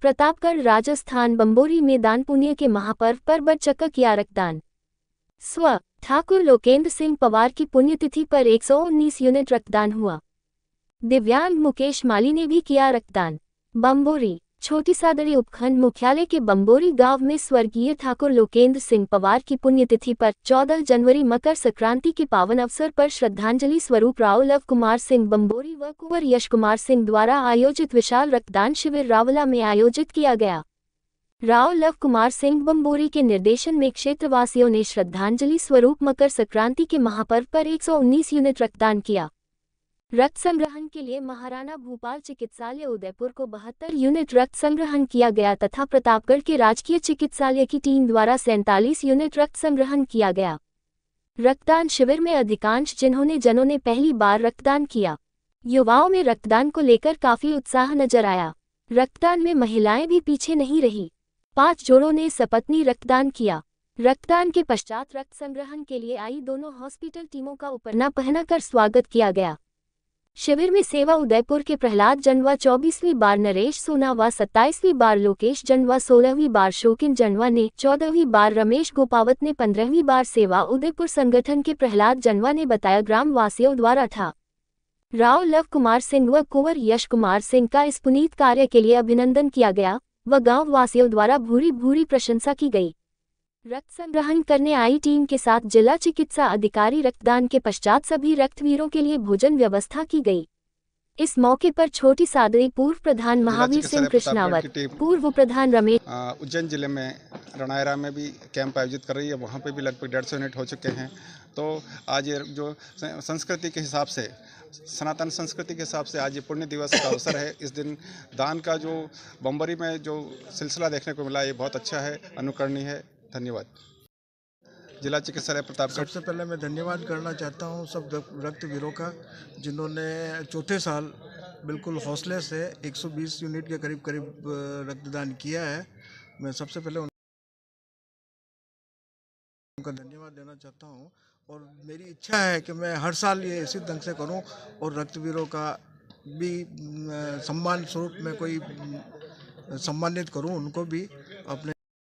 प्रतापगढ़ राजस्थान बम्बोरी में दान पुण्य के महापर्व पर चक्कर किया रक्तदान स्व ठाकुर लोकेंद्र सिंह पवार की पुण्यतिथि पर एक यूनिट रक्तदान हुआ दिव्यांग मुकेश माली ने भी किया रक्तदान बम्बोरी छोटी सादड़ी उपखंड मुख्यालय के बम्बोरी गांव में स्वर्गीय ठाकुर लोकेंद्र सिंह पवार की पुण्यतिथि पर 14 जनवरी मकर संक्रांति के पावन अवसर पर श्रद्धांजलि स्वरूप राव लव कुमार सिंह बम्बोरी व कुंवर यश कुमार सिंह द्वारा आयोजित विशाल रक्तदान शिविर रावला में आयोजित किया गया राव लव कुमार सिंह बम्बोरी के निर्देशन में क्षेत्रवासियों ने श्रद्धांजलि स्वरूप मकर संक्रांति के महापर्व पर एक यूनिट रक्तदान किया रक्त संग्रहण के लिए महाराणा भूपाल चिकित्सालय उदयपुर को बहत्तर यूनिट रक्त संग्रहण किया गया तथा प्रतापगढ़ के राजकीय चिकित्सालय की टीम द्वारा सैंतालीस यूनिट रक्त संग्रहण किया गया रक्तदान शिविर में अधिकांश जिन्होंने जनों ने पहली बार रक्तदान किया युवाओं में रक्तदान को लेकर काफी उत्साह नजर आया रक्तदान में महिलाएं भी पीछे नहीं रही पांच जोड़ों ने सपत्नी रक्तदान किया रक्तदान के पश्चात रक्त संग्रहण के लिए आई दोनों हॉस्पिटल टीमों का उपरना पहनाकर स्वागत किया गया शिविर में सेवा उदयपुर के प्रहलाद जनवा चौबीसवीं बार नरेश सोनावा सत्ताईसवीं बार लोकेश जनवा सोलहवीं बार शोकिन जनवा ने चौदहवीं बार रमेश गोपावत ने पंद्रहवीं बार सेवा उदयपुर संगठन के प्रहलाद जनवा ने बताया ग्राम वासियों द्वारा था राव लव कुमार सिंह व कुंवर यश कुमार सिंह का इस पुनीत कार्य के लिए अभिनंदन किया गया व गाँव वासियों द्वारा भूरी भूरी प्रशंसा की गई रक्त संग्रहण करने आई टीम के साथ जिला चिकित्सा अधिकारी रक्तदान के पश्चात सभी रक्तवीरों के लिए भोजन व्यवस्था की गई इस मौके पर छोटी सादरी पूर्व प्रधान महावीर सिंह कृष्णावर पूर्व प्रधान रमेश उज्जैन जिले में रणायरा में भी कैंप आयोजित कर रही है वहाँ पे भी लगभग डेढ़ सौ यूनिट हो चुके हैं तो आज ये जो संस्कृति के हिसाब से सनातन संस्कृति के हिसाब से आज ये पुण्य दिवस का अवसर है इस दिन दान का जो बम्बरी में जो सिलसिला देखने को मिला ये बहुत अच्छा है अनुकरणीय है धन्यवाद जिला चिकित्सालय प्रताप सबसे पहले मैं धन्यवाद करना चाहता हूँ सब रक्त वीरों का जिन्होंने चौथे साल बिल्कुल हौसले से 120 यूनिट के करीब करीब रक्तदान किया है मैं सबसे पहले उनका धन्यवाद देना चाहता हूँ और मेरी इच्छा है कि मैं हर साल ये इसी ढंग से करूँ और रक्तवीरों का भी सम्मान स्वरूप में कोई सम्मानित करूँ उनको भी अपने